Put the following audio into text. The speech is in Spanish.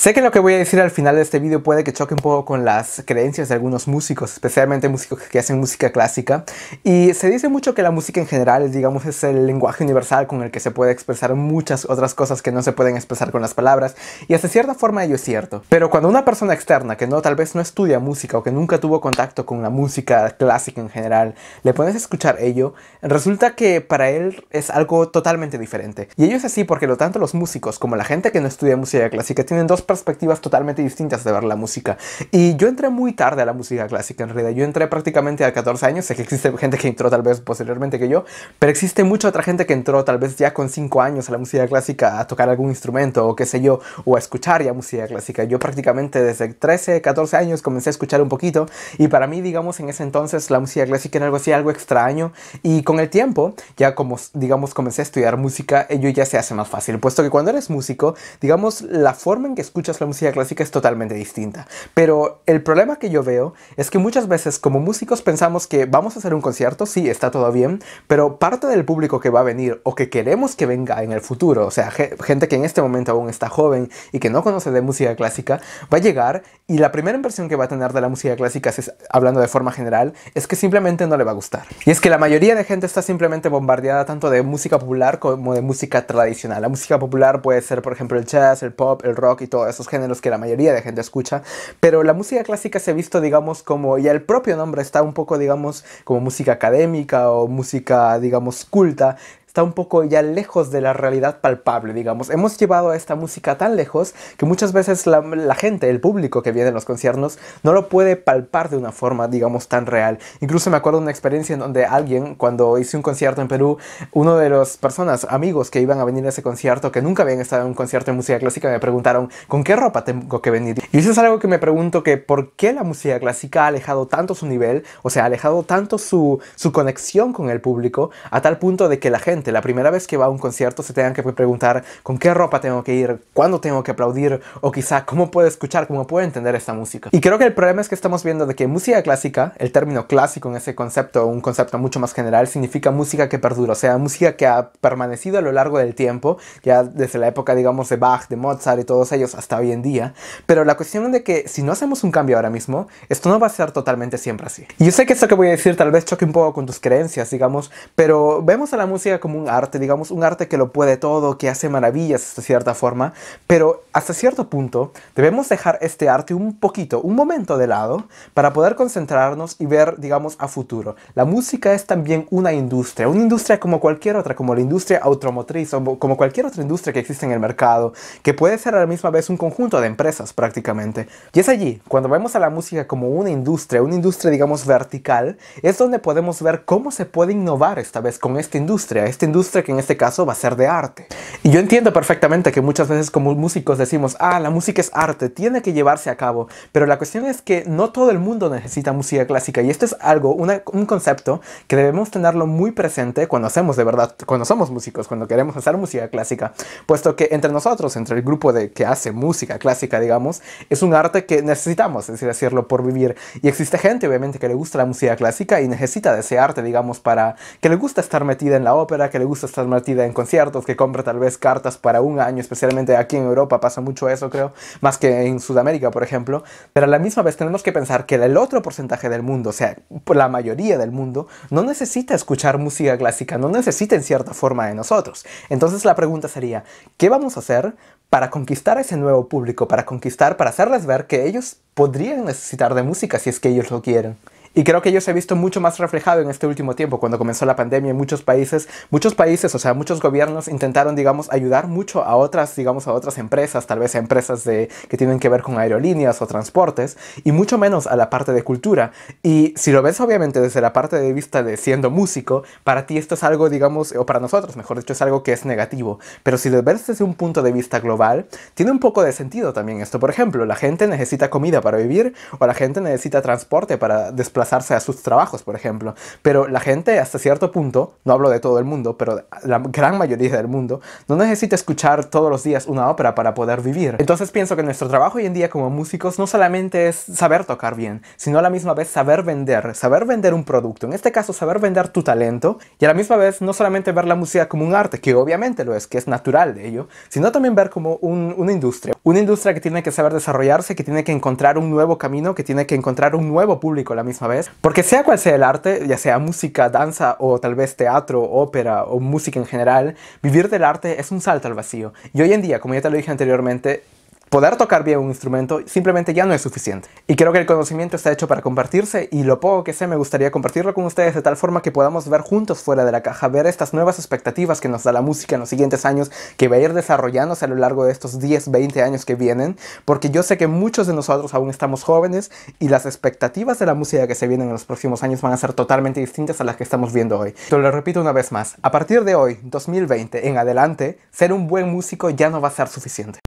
Sé que lo que voy a decir al final de este video puede que choque un poco con las creencias de algunos músicos, especialmente músicos que hacen música clásica, y se dice mucho que la música en general, digamos, es el lenguaje universal con el que se puede expresar muchas otras cosas que no se pueden expresar con las palabras, y hasta cierta forma ello es cierto. Pero cuando una persona externa que no tal vez no estudia música o que nunca tuvo contacto con la música clásica en general, le pones a escuchar ello, resulta que para él es algo totalmente diferente. Y ello es así porque lo tanto los músicos como la gente que no estudia música clásica tienen dos perspectivas totalmente distintas de ver la música. Y yo entré muy tarde a la música clásica, en realidad. Yo entré prácticamente a 14 años. Sé que existe gente que entró tal vez posteriormente que yo, pero existe mucha otra gente que entró tal vez ya con 5 años a la música clásica a tocar algún instrumento o qué sé yo, o a escuchar ya música clásica. Yo prácticamente desde 13, 14 años comencé a escuchar un poquito y para mí, digamos, en ese entonces la música clásica era algo así, algo extraño. Y con el tiempo, ya como, digamos, comencé a estudiar música, ello ya se hace más fácil, puesto que cuando eres músico, digamos, la forma en que escuchas la música clásica es totalmente distinta. Pero el problema que yo veo es que muchas veces como músicos pensamos que vamos a hacer un concierto, sí, está todo bien, pero parte del público que va a venir o que queremos que venga en el futuro, o sea, gente que en este momento aún está joven y que no conoce de música clásica, va a llegar y la primera impresión que va a tener de la música clásica, es, hablando de forma general, es que simplemente no le va a gustar. Y es que la mayoría de gente está simplemente bombardeada tanto de música popular como de música tradicional. La música popular puede ser, por ejemplo, el jazz, el pop, el rock y todo de esos géneros que la mayoría de gente escucha, pero la música clásica se ha visto, digamos, como, y el propio nombre está un poco, digamos, como música académica o música, digamos, culta, está un poco ya lejos de la realidad palpable, digamos. Hemos llevado a esta música tan lejos que muchas veces la, gente, el público que viene a los conciertos, no lo puede palpar de una forma, digamos, tan real. Incluso me acuerdo de una experiencia en donde alguien, cuando hice un concierto en Perú, uno de los personas, amigos que iban a venir a ese concierto, que nunca habían estado en un concierto de música clásica, me preguntaron, ¿con qué ropa tengo que venir? Y eso es algo que me pregunto que, ¿por qué la música clásica ha alejado tanto su nivel, o sea, ha alejado tanto su, su conexión con el público, a tal punto de que la gente la primera vez que va a un concierto se tengan que preguntar con qué ropa tengo que ir, cuándo tengo que aplaudir o quizá cómo puedo escuchar, cómo puedo entender esta música. Y creo que el problema es que estamos viendo de que música clásica, el término clásico en ese concepto, un concepto mucho más general, significa música que perdura, o sea, música que ha permanecido a lo largo del tiempo, ya desde la época, digamos, de Bach, de Mozart y todos ellos hasta hoy en día. Pero la cuestión es de que si no hacemos un cambio ahora mismo, esto no va a ser totalmente siempre así. Y yo sé que esto que voy a decir tal vez choque un poco con tus creencias, digamos, pero vemos a la música como un arte, digamos, un arte que lo puede todo, que hace maravillas de cierta forma, pero hasta cierto punto debemos dejar este arte un poquito, un momento de lado, para poder concentrarnos y ver, digamos, a futuro. La música es también una industria, una industria como cualquier otra, como la industria automotriz o como cualquier otra industria que existe en el mercado, que puede ser a la misma vez un conjunto de empresas prácticamente. Y es allí, cuando vemos a la música como una industria, una industria, digamos, vertical, es donde podemos ver cómo se puede innovar esta vez con esta industria, industria que en este caso va a ser de arte. Y yo entiendo perfectamente que muchas veces como músicos decimos, ah, la música es arte, tiene que llevarse a cabo, pero la cuestión es que no todo el mundo necesita música clásica y esto es algo, un concepto que debemos tenerlo muy presente cuando hacemos de verdad, cuando somos músicos, cuando queremos hacer música clásica, puesto que entre nosotros, entre el grupo de que hace música clásica, digamos, es un arte que necesitamos, es decir, decirlo, por vivir. Y existe gente, obviamente, que le gusta la música clásica y necesita de ese arte, digamos, para que le gusta estar metida en la ópera, que le gusta estar metida en conciertos, que compra tal vez cartas para un año, especialmente aquí en Europa pasa mucho eso, creo, más que en Sudamérica, por ejemplo. Pero a la misma vez tenemos que pensar que el otro porcentaje del mundo, o sea, la mayoría del mundo, no necesita escuchar música clásica, no necesita en cierta forma de nosotros. Entonces la pregunta sería, ¿qué vamos a hacer para conquistar a ese nuevo público, para conquistar, para hacerles ver que ellos podrían necesitar de música si es que ellos lo quieren? Y creo que yo se he visto mucho más reflejado en este último tiempo, cuando comenzó la pandemia en muchos países. Muchos países, o sea, muchos gobiernos intentaron, digamos, ayudar mucho a otras, digamos, a otras empresas, tal vez a empresas de, que tienen que ver con aerolíneas o transportes, y mucho menos a la parte de cultura. Y si lo ves, obviamente, desde la parte de vista de siendo músico, para ti esto es algo, digamos, o para nosotros, mejor dicho, es algo que es negativo. Pero si lo ves desde un punto de vista global, tiene un poco de sentido también esto. Por ejemplo, la gente necesita comida para vivir, o la gente necesita transporte para desplazarse a sus trabajos, por ejemplo. Pero la gente hasta cierto punto, no hablo de todo el mundo, pero la gran mayoría del mundo, no necesita escuchar todos los días una ópera para poder vivir. Entonces pienso que nuestro trabajo hoy en día como músicos no solamente es saber tocar bien, sino a la misma vez saber vender, saber vender un producto, en este caso saber vender tu talento y a la misma vez no solamente ver la música como un arte, que obviamente lo es, que es natural de ello, sino también ver como una industria, una industria que tiene que saber desarrollarse, que tiene que encontrar un nuevo camino, que tiene que encontrar un nuevo público a la misma vez porque sea cual sea el arte, ya sea música, danza o tal vez teatro, ópera o música en general, vivir del arte es un salto al vacío. Y hoy en día, como ya te lo dije anteriormente, Poder tocar bien un instrumento simplemente ya no es suficiente. Y creo que el conocimiento está hecho para compartirse y lo poco que sé me gustaría compartirlo con ustedes de tal forma que podamos ver juntos fuera de la caja, ver estas nuevas expectativas que nos da la música en los siguientes años, que va a ir desarrollándose a lo largo de estos 10, 20 años que vienen, porque yo sé que muchos de nosotros aún estamos jóvenes y las expectativas de la música que se vienen en los próximos años van a ser totalmente distintas a las que estamos viendo hoy. Te lo repito una vez más, a partir de hoy, 2020 en adelante, ser un buen músico ya no va a ser suficiente.